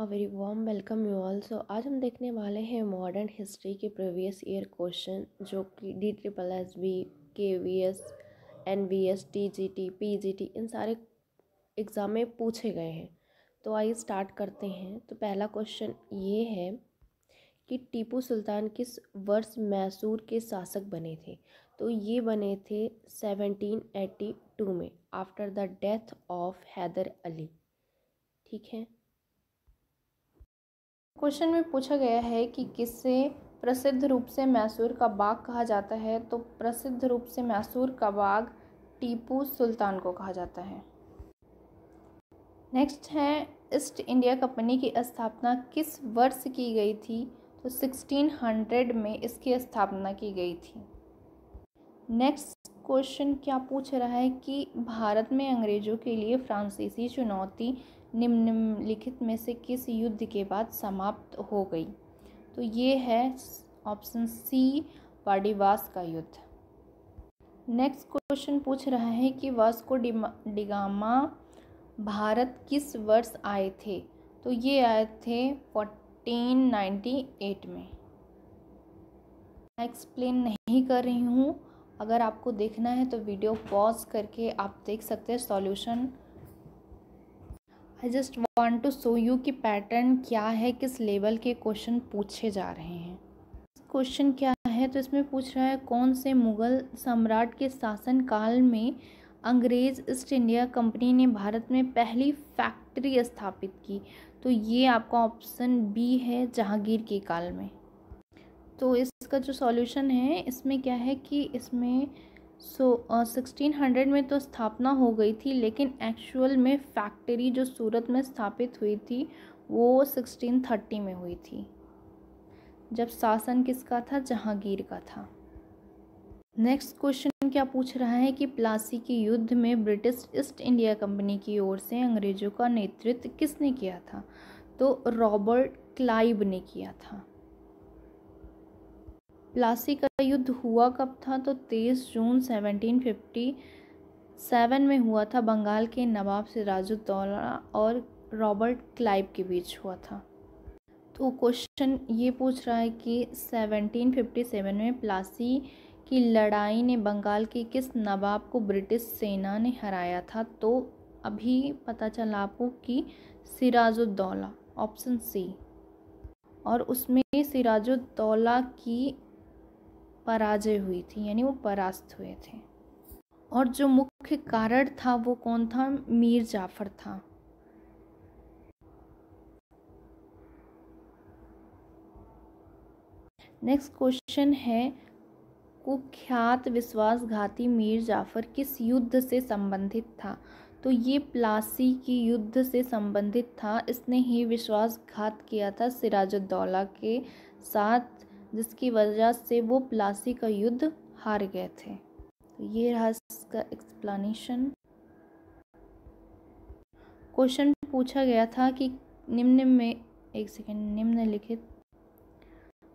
a very warm welcome you all so आज हम देखने वाले हैं मॉडर्न हिस्ट्री के प्रीवियस ईयर क्वेश्चन जो कि D triple S B K V S N V S T G T P G T इन सारे एग्ज़ाम में पूछे गए हैं तो आइए स्टार्ट करते हैं तो पहला क्वेश्चन ये है कि टीपू सुल्तान किस वर्ष मैसूर के शासक बने थे तो ये बने थे सेवनटीन एटी टू में after the death of Hyder Ali ठीक है क्वेश्चन में पूछा गया है कि किसे प्रसिद्ध रूप से मैसूर का बाग कहा जाता है तो प्रसिद्ध रूप से मैसूर का बाग टीपू सुल्तान को कहा जाता है नेक्स्ट है ईस्ट इंडिया कंपनी की स्थापना किस वर्ष की गई थी तो 1600 में इसकी स्थापना की गई थी नेक्स्ट क्वेश्चन क्या पूछ रहा है कि भारत में अंग्रेज़ों के लिए फ्रांसीसी चुनौती निम्नलिखित में से किस युद्ध के बाद समाप्त हो गई तो ये है ऑप्शन सी पाडिवास का युद्ध नेक्स्ट क्वेश्चन पूछ रहा है कि वास्को डिगामा भारत किस वर्ष आए थे तो ये आए थे 1498 में मैं एक्सप्लेन नहीं कर रही हूँ अगर आपको देखना है तो वीडियो पॉज करके आप देख सकते हैं solution I just want to show you कि पैटर्न क्या है किस लेवल के क्वेश्चन पूछे जा रहे हैं क्वेश्चन क्या है तो इसमें पूछ रहा है कौन से मुग़ल सम्राट के शासनकाल में अंग्रेज़ ईस्ट इंडिया कंपनी ने भारत में पहली फैक्ट्री स्थापित की तो ये आपका ऑप्शन बी है जहांगीर के काल में तो इसका जो सॉल्यूशन है इसमें क्या है कि इसमें सो सिक्सटीन हंड्रेड में तो स्थापना हो गई थी लेकिन एक्चुअल में फैक्ट्री जो सूरत में स्थापित हुई थी वो सिक्सटीन थर्टी में हुई थी जब शासन किसका था जहांगीर का था नेक्स्ट क्वेश्चन क्या पूछ रहा है कि प्लासी के युद्ध में ब्रिटिश ईस्ट इंडिया कंपनी की ओर से अंग्रेज़ों का नेतृत्व किसने किया था तो रॉबर्ट क्लाइब ने किया था प्लासी का युद्ध हुआ कब था तो 23 जून 1757 में हुआ था बंगाल के नवाब सिराजुद्दौला और रॉबर्ट क्लाइव के बीच हुआ था तो क्वेश्चन ये पूछ रहा है कि 1757 में प्लासी की लड़ाई ने बंगाल के किस नवाब को ब्रिटिश सेना ने हराया था तो अभी पता चला आपको कि सिराजुद्दौला ऑप्शन सी और उसमें सिराजुद्दौला की पराजय हुई थी यानी वो परास्त हुए थे और जो मुख्य कारण था वो कौन था मीर जाफ़र था नेक्स्ट क्वेश्चन है कुख्यात विश्वासघाती मीर जाफ़र किस युद्ध से संबंधित था तो ये प्लासी की युद्ध से संबंधित था इसने ही विश्वासघात किया था सिराजुद्दौला के साथ जिसकी वजह से वो प्लासी का युद्ध हार गए थे तो ये रहा इसका एक्सप्लानेशन क्वेश्चन पूछा गया था कि निम्न में एक सेकेंड लिखित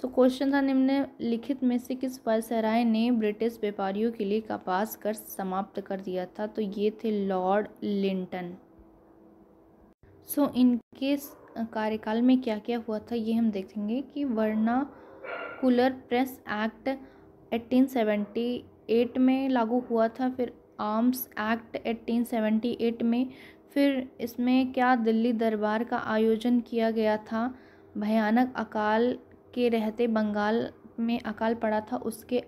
सो so, क्वेश्चन था लिखित में से किस वायसराय ने ब्रिटिश व्यापारियों के लिए कपास कर समाप्त कर दिया था तो ये थे लॉर्ड लिंटन सो so, इनके कार्यकाल में क्या क्या हुआ था ये हम देखेंगे कि वर्णा कूलर प्रेस एक्ट 1878 में लागू हुआ था फिर आर्म्स एक्ट 1878 में फिर इसमें क्या दिल्ली दरबार का आयोजन किया गया था भयानक अकाल के रहते बंगाल में अकाल पड़ा था उसके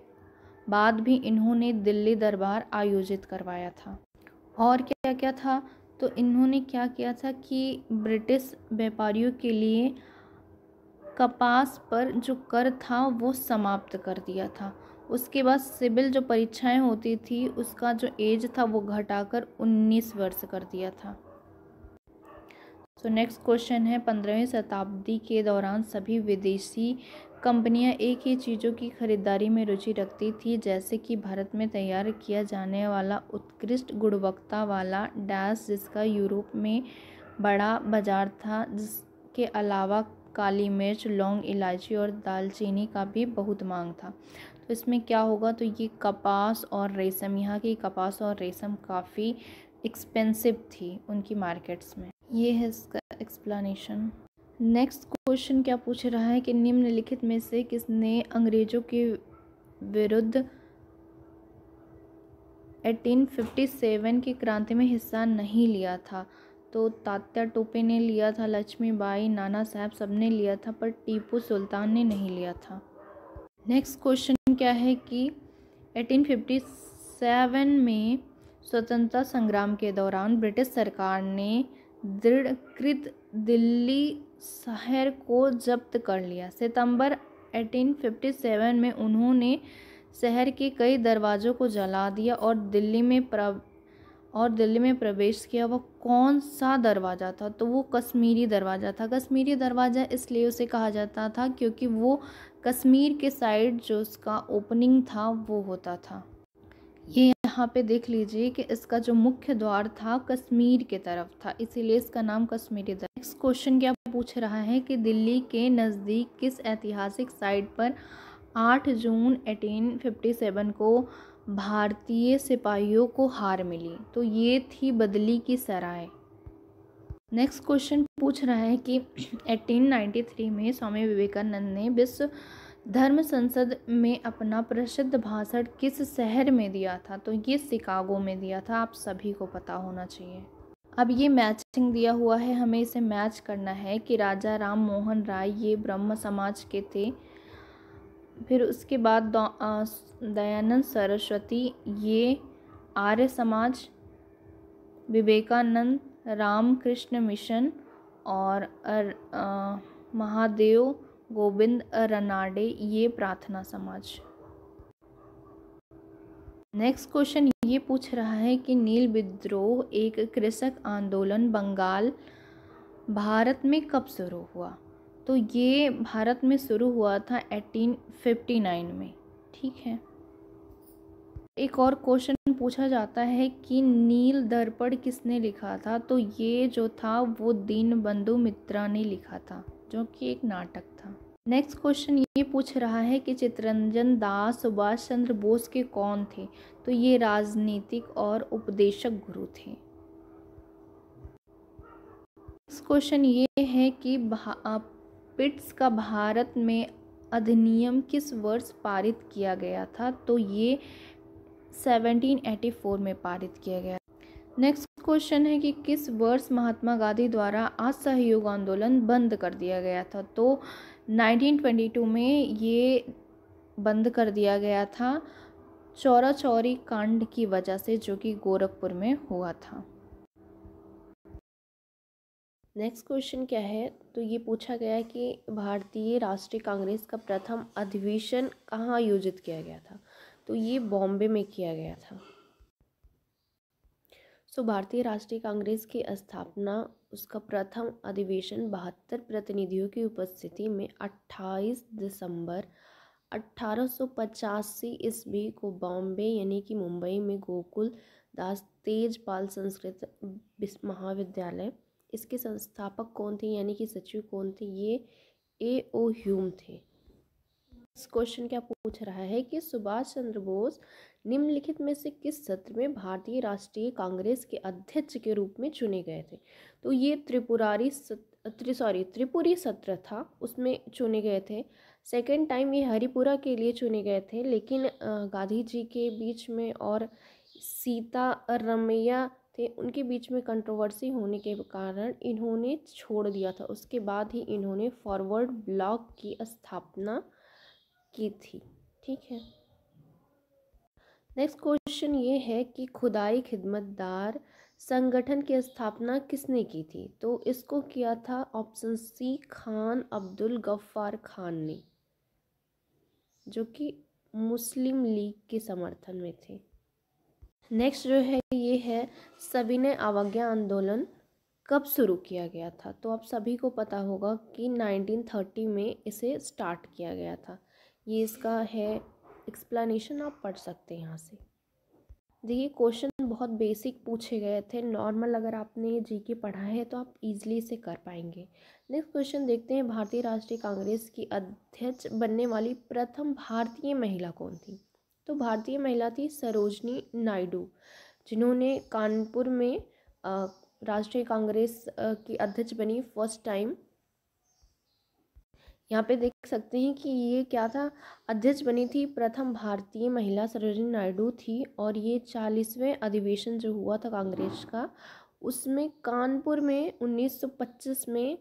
बाद भी इन्होंने दिल्ली दरबार आयोजित करवाया था और क्या क्या था तो इन्होंने क्या किया था कि ब्रिटिश व्यापारियों के लिए कपास पर जो कर था वो समाप्त कर दिया था उसके बाद सिविल जो परीक्षाएं होती थी उसका जो एज था वो घटाकर 19 वर्ष कर दिया था सो नेक्स्ट क्वेश्चन है पंद्रहवीं शताब्दी के दौरान सभी विदेशी कंपनियां एक ही चीज़ों की खरीदारी में रुचि रखती थी जैसे कि भारत में तैयार किया जाने वाला उत्कृष्ट गुणवत्ता वाला डैश जिसका यूरोप में बड़ा बाजार था जिसके अलावा काली मिर्च लौंग इलायची और दालचीनी का भी बहुत मांग था तो इसमें क्या होगा तो ये कपास और रेशम यहाँ की कपास और रेशम काफ़ी एक्सपेंसिव थी उनकी मार्केट्स में ये है इसका एक्सप्लानीशन नेक्स्ट क्वेश्चन क्या पूछ रहा है कि निम्नलिखित में से किसने अंग्रेज़ों के विरुद्ध 1857 की क्रांति में हिस्सा नहीं लिया था तो तात्या टोपे ने लिया था लक्ष्मीबाई नाना साहब सबने लिया था पर टीपू सुल्तान ने नहीं लिया था नेक्स्ट क्वेश्चन क्या है कि 1857 में स्वतंत्रता संग्राम के दौरान ब्रिटिश सरकार ने दृढ़कृत दिल्ली शहर को जब्त कर लिया सितंबर 1857 में उन्होंने शहर के कई दरवाज़ों को जला दिया और दिल्ली में प्र और दिल्ली में प्रवेश किया वह कौन सा दरवाज़ा था तो वो कश्मीरी दरवाज़ा था कश्मीरी दरवाज़ा इसलिए उसे कहा जाता था क्योंकि वो कश्मीर के साइड जो उसका ओपनिंग था वो होता था ये यहाँ पे देख लीजिए कि इसका जो मुख्य द्वार था कश्मीर के तरफ था इसीलिए इसका नाम कश्मीरी द्वार नेक्स्ट क्वेश्चन क्या पूछ रहा है कि दिल्ली के नज़दीक किस ऐतिहासिक साइट पर 8 जून 1857 को भारतीय सिपाहियों को हार मिली तो ये थी बदली की सराय नेक्स्ट क्वेश्चन पूछ रहा है कि 1893 में स्वामी विवेकानंद ने विश्व धर्म संसद में अपना प्रसिद्ध भाषण किस शहर में दिया था तो ये शिकागो में दिया था आप सभी को पता होना चाहिए अब ये मैचिंग दिया हुआ है हमें इसे मैच करना है कि राजा राम मोहन राय ये ब्रह्म समाज के थे फिर उसके बाद दयानंद सरस्वती ये आर्य समाज विवेकानंद रामकृष्ण मिशन और अर, आ, महादेव गोविंद रनाडे ये प्रार्थना समाज नेक्स्ट क्वेश्चन ये पूछ रहा है कि नील विद्रोह एक कृषक आंदोलन बंगाल भारत में कब शुरू हुआ तो ये भारत में शुरू हुआ था 1859 में ठीक है एक और क्वेश्चन पूछा जाता है कि नील दर्पण किसने लिखा था तो ये जो था वो दीन बंधु मित्रा ने लिखा था जो कि एक नाटक था नेक्स्ट क्वेश्चन ये पूछ रहा है कि चित्रंजन दास सुभाष चंद्र बोस के कौन थे तो ये राजनीतिक और उपदेशक गुरु थे क्वेश्चन ये है कि पिट्स का भारत में अधिनियम किस वर्ष पारित किया गया था तो ये 1784 में पारित किया गया नेक्स्ट क्वेश्चन है कि किस वर्ष महात्मा गांधी द्वारा असहयोग आंदोलन बंद कर दिया गया था तो 1922 में ये बंद कर दिया गया था चौरा चौरी कांड की वजह से जो कि गोरखपुर में हुआ था नेक्स्ट क्वेश्चन क्या है तो ये पूछा गया है कि भारतीय राष्ट्रीय कांग्रेस का प्रथम अधिवेशन कहाँ आयोजित किया गया था तो ये बॉम्बे में किया गया था सो so, भारतीय राष्ट्रीय कांग्रेस की स्थापना उसका प्रथम अधिवेशन बहत्तर प्रतिनिधियों की उपस्थिति में 28 दिसंबर 1885 ईस्वी को बॉम्बे यानी कि मुंबई में गोकुल दास तेजपाल संस्कृत महाविद्यालय इसके संस्थापक कौन थे यानी कि सचिव कौन थे ये ए ओ ह्यूम थे इस क्वेश्चन क्या पूछ रहा है कि सुभाष चंद्र बोस निम्नलिखित में से किस सत्र में भारतीय राष्ट्रीय कांग्रेस के अध्यक्ष के रूप में चुने गए थे तो ये त्रिपुरारी त्रि सॉरी त्रिपुरी सत्र था उसमें चुने गए थे सेकेंड टाइम ये हरिपुरा के लिए चुने गए थे लेकिन गांधी जी के बीच में और सीता रमैया थे उनके बीच में कंट्रोवर्सी होने के कारण इन्होंने छोड़ दिया था उसके बाद ही इन्होंने फॉरवर्ड ब्लॉक की स्थापना की थी ठीक है नेक्स्ट क्वेश्चन ये है कि खुदाई खिदमतदार संगठन की स्थापना किसने की थी तो इसको किया था ऑप्शन सी खान अब्दुल गफ्फार खान ने जो कि मुस्लिम लीग के समर्थन में थे नेक्स्ट जो है ये है सविनय अवज्ञा आंदोलन कब शुरू किया गया था तो आप सभी को पता होगा कि 1930 में इसे स्टार्ट किया गया था ये इसका है एक्सप्लेनेशन आप पढ़ सकते हैं यहाँ से देखिए क्वेश्चन बहुत बेसिक पूछे गए थे नॉर्मल अगर आपने जी के पढ़ा है तो आप इजीली इसे कर पाएंगे नेक्स्ट क्वेश्चन देखते हैं भारतीय राष्ट्रीय कांग्रेस की अध्यक्ष बनने वाली प्रथम भारतीय महिला कौन थी तो भारतीय महिला थी सरोजनी नायडू जिन्होंने कानपुर में राष्ट्रीय कांग्रेस की अध्यक्ष बनी फर्स्ट टाइम यहाँ पे देख सकते हैं कि ये क्या था अध्यक्ष बनी थी प्रथम भारतीय महिला सरोजनी नायडू थी और ये चालीसवें अधिवेशन जो हुआ था कांग्रेस का उसमें कानपुर में 1925 में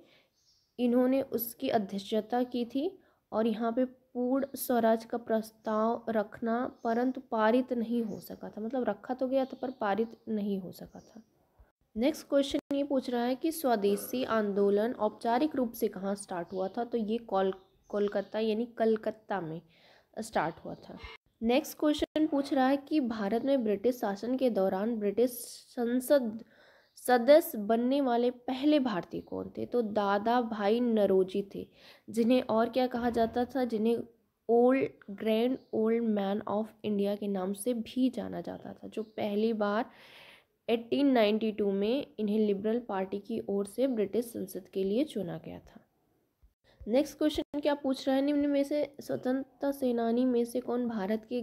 इन्होंने उसकी अध्यक्षता की थी और यहाँ पे पूर्ण स्वराज का प्रस्ताव रखना परंतु पारित नहीं हो सका था मतलब रखा तो गया था पर पारित नहीं हो सका था नेक्स्ट क्वेश्चन ये पूछ रहा है कि स्वदेशी आंदोलन औपचारिक रूप से कहाँ स्टार्ट हुआ था तो ये कोल कोलकाता यानी कलकत्ता में स्टार्ट हुआ था नेक्स्ट क्वेश्चन पूछ रहा है कि भारत में ब्रिटिश शासन के दौरान ब्रिटिश संसद सदस्य बनने वाले पहले भारतीय कौन थे तो दादा भाई नरोजी थे जिन्हें और क्या कहा जाता था जिन्हें old grand old man of India के नाम से भी जाना जाता था जो पहली बार 1892 में इन्हें लिबरल पार्टी की ओर से ब्रिटिश संसद के लिए चुना गया था नेक्स्ट क्वेश्चन क्या पूछ रहा है निम्न में से स्वतंत्रता सेनानी में से कौन भारत के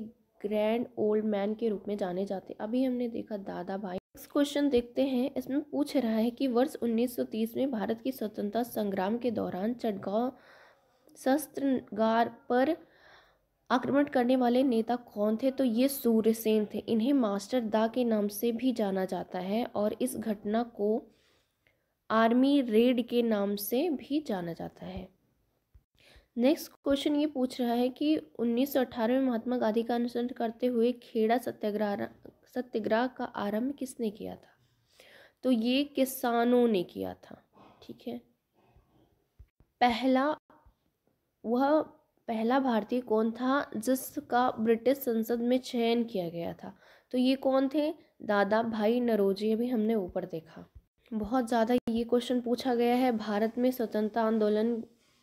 ग्रैंड ओल्ड मैन के रूप में जाने जाते अभी हमने देखा दादा भाई नेक्स्ट क्वेश्चन देखते हैं इसमें पूछ रहा है कि वर्ष 1930 में भारत की स्वतंत्रता संग्राम के दौरान चटगांव शस्त्रगार पर आक्रमण करने वाले नेता कौन थे तो ये सूर्यसेन थे इन्हें मास्टर दा के नाम से भी जाना जाता है और इस घटना को आर्मी रेड के नाम से भी जाना जाता है नेक्स्ट क्वेश्चन ये पूछ रहा है कि 1918 में महात्मा गांधी का अनुसरण करते हुए खेड़ा सत्याग्रह सत्याग्रह का आरंभ किसने किया था तो ये किसानों ने किया था ठीक है पहला वह पहला भारतीय कौन था जिसका ब्रिटिश संसद में चयन किया गया था तो ये कौन थे दादा भाई नरोजी अभी हमने ऊपर देखा बहुत ज़्यादा ये क्वेश्चन पूछा गया है भारत में स्वतंत्रता आंदोलन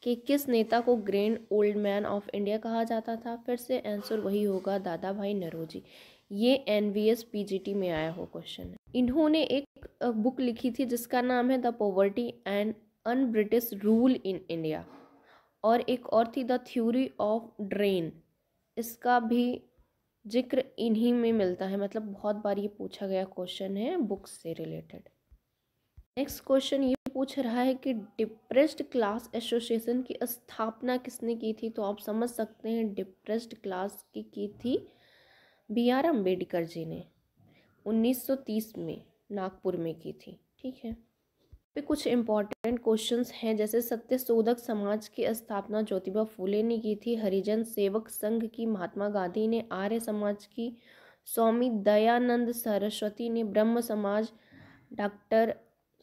के किस नेता को grand old man of India कहा जाता था फिर से आंसर वही होगा दादा भाई नरोजी ये N V S P G T में आया हो क्वेश्चन इन्होंने एक बुक लिखी थी जिसका नाम है the poverty and un British rule in India और एक और थी द थ्योरी ऑफ ड्रेन इसका भी जिक्र इन्हीं में मिलता है मतलब बहुत बार ये पूछा गया क्वेश्चन है बुक्स से रिलेटेड नेक्स्ट क्वेश्चन ये पूछ रहा है कि डिप्रेस्ड क्लास एसोसिएशन की स्थापना किसने की थी तो आप समझ सकते हैं डिप्रेस्ड क्लास की की थी बी आर अम्बेडकर जी ने 1930 में नागपुर में की थी ठीक है पे कुछ इम्पॉर्टेंट क्वेश्चंस हैं जैसे सत्य शोधक समाज की स्थापना ज्योतिबा फूले ने की थी हरिजन सेवक संघ की महात्मा गांधी ने आर्य समाज की स्वामी दयानंद सरस्वती ने ब्रह्म समाज डॉक्टर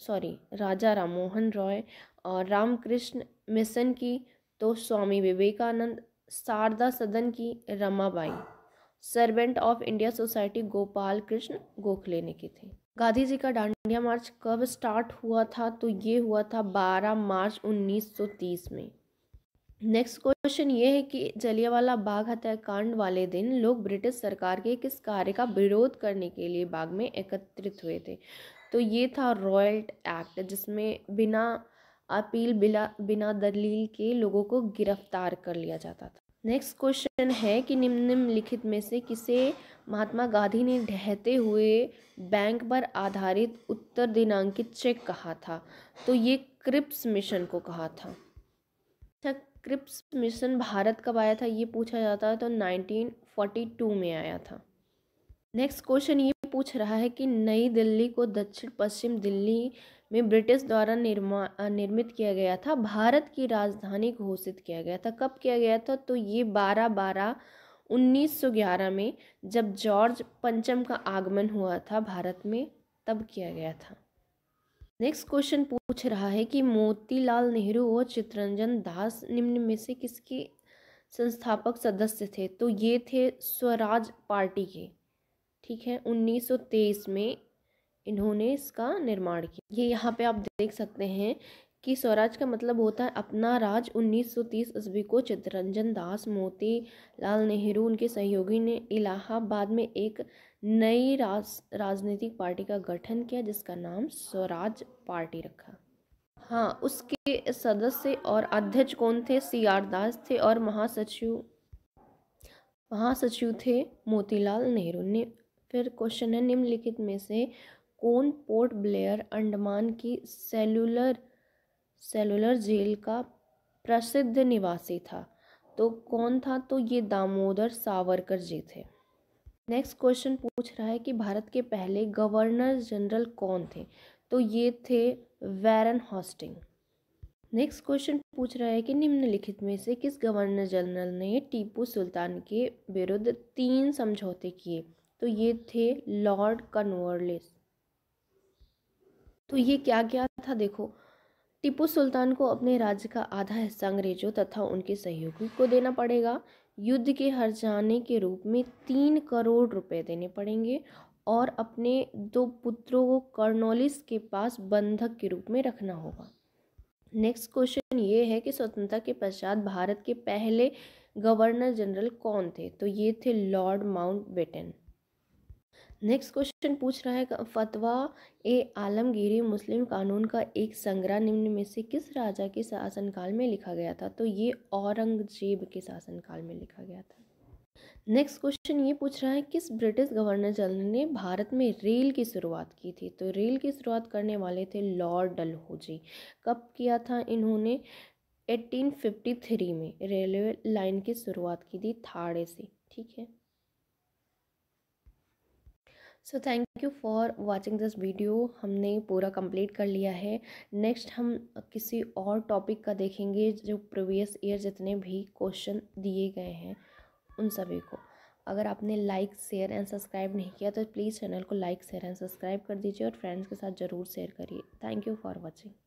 सॉरी राजा राम मोहन रॉय और रामकृष्ण मिशन की तो स्वामी विवेकानंद शारदा सदन की Ramabai servant of India society Gopal Krishna Gokhale ने की थी गांधी जी का डांडिया मार्च कब स्टार्ट हुआ था तो ये हुआ था 12 मार्च 1930 में नेक्स्ट क्वेश्चन ये है कि जलियावाला बाग हत्याकांड वाले दिन लोग ब्रिटिश सरकार के किस कार्य का विरोध करने के लिए बाग में एकत्रित हुए थे तो ये था रॉयल्ट एक्ट जिसमें बिना अपील बिना बिना दलील के लोगों को गिरफ्तार कर लिया जाता था नेक्स्ट क्वेश्चन है कि निम्नलिखित में से किसे महात्मा गांधी ने ढहते हुए बैंक पर आधारित उत्तर दिनांकित चेक कहा था तो ये क्रिप्स मिशन को कहा था अच्छा क्रिप्स मिशन भारत कब आया था ये पूछा जाता है तो 1942 में आया था नेक्स्ट क्वेश्चन ये पूछ रहा है कि नई दिल्ली को दक्षिण पश्चिम दिल्ली में ब्रिटिश द्वारा निर्मा निर्मित किया गया था भारत की राजधानी घोषित किया गया था कब किया गया था तो ये बारह बारह 1911 में जब जॉर्ज पंचम का आगमन हुआ था भारत में तब किया गया था नेक्स्ट क्वेश्चन पूछ रहा है कि मोतीलाल नेहरू और चित्रंजन दास निम्न में से किसके संस्थापक सदस्य थे तो ये थे स्वराज पार्टी के ठीक है 1923 में इन्होंने इसका निर्माण किया ये यहाँ पे आप देख सकते हैं कि स्वराज का मतलब होता है अपना राज 1930 सौ ईस्वी को चित्तरंजन दास मोती लाल नेहरू उनके सहयोगी ने इलाहाबाद में एक नई राज राजनीतिक पार्टी का गठन किया जिसका नाम स्वराज पार्टी रखा हाँ उसके सदस्य और अध्यक्ष कौन थे सी आर दास थे और महासचिव महासचिव थे मोतीलाल नेहरू ने फिर क्वेश्चन है निम्नलिखित में से कौन पोर्ट ब्लेयर अंडमान की सेलुलर सेलुलर जेल का प्रसिद्ध निवासी था तो कौन था तो ये दामोदर सावरकर जी थे नेक्स्ट क्वेश्चन पूछ रहा है कि भारत के पहले गवर्नर जनरल कौन थे तो ये थे वैरन हॉस्टिंग नेक्स्ट क्वेश्चन पूछ रहा है कि निम्नलिखित में से किस गवर्नर जनरल ने टीपू सुल्तान के विरुद्ध तीन समझौते किए तो ये थे लॉर्ड कन्वर्लिस तो ये क्या क्या था देखो टिपू सुल्तान को अपने राज्य का आधा हिस्सा अंग्रेजों तथा उनके सहयोगी को देना पड़ेगा युद्ध के हर जाने के रूप में तीन करोड़ रुपए देने पड़ेंगे और अपने दो पुत्रों को कर्नोलिस के पास बंधक के रूप में रखना होगा नेक्स्ट क्वेश्चन ये है कि स्वतंत्रता के पश्चात भारत के पहले गवर्नर जनरल कौन थे तो ये थे Lord Mountbatten next question पूछ रहा है फतवा ए आलमगीरी मुस्लिम कानून का एक संग्रह निम्न में से किस राजा के शासनकाल में लिखा गया था तो ये औरंगजेब के शासनकाल में लिखा गया था नेक्स्ट क्वेश्चन ये पूछ रहा है किस ब्रिटिश गवर्नर जनरल ने भारत में रेल की शुरुआत की थी तो रेल की शुरुआत करने वाले थे लॉर्ड डलहोजी कब किया था इन्होंने 1853 में रेलवे लाइन की शुरुआत की थी थाड़े से ठीक है so thank you for watching this video हमने पूरा कंप्लीट कर लिया है नेक्स्ट हम किसी और टॉपिक का देखेंगे जो प्रीवियस ईयर जितने भी क्वेश्चन दिए गए हैं उन सभी को अगर आपने लाइक शेयर एंड सब्सक्राइब नहीं किया तो प्लीज़ चैनल को लाइक शेयर एंड सब्सक्राइब कर दीजिए और फ्रेंड्स के साथ ज़रूर शेयर करिए थैंक यू फॉर वॉचिंग